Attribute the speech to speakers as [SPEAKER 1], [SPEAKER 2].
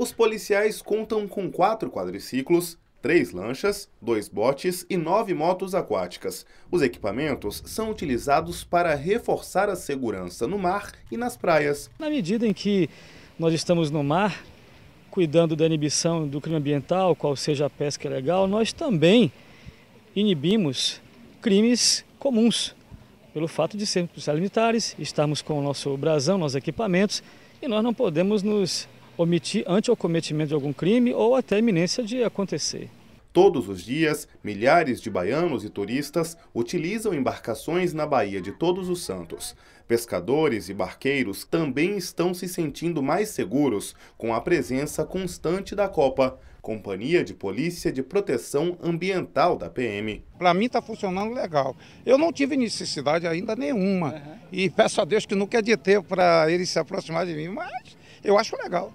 [SPEAKER 1] Os policiais contam com quatro quadriciclos, três lanchas, dois botes e nove motos aquáticas. Os equipamentos são utilizados para reforçar
[SPEAKER 2] a segurança no mar e nas praias. Na medida em que nós estamos no mar, cuidando da inibição do crime ambiental, qual seja a pesca ilegal, nós também inibimos crimes comuns, pelo fato de sermos policiais militares, estarmos com o nosso brasão, nossos equipamentos, e nós não podemos nos omitir antes o cometimento de algum crime ou até iminência de acontecer.
[SPEAKER 1] Todos os dias, milhares de baianos e turistas utilizam embarcações na Baía de Todos os Santos. Pescadores e barqueiros também estão se sentindo mais seguros com a presença constante da Copa, Companhia de Polícia de Proteção Ambiental da PM. Para mim está funcionando legal. Eu não tive necessidade ainda nenhuma. Uhum. E peço a Deus que não quer é de tempo para eles se aproximar de mim, mas eu acho legal.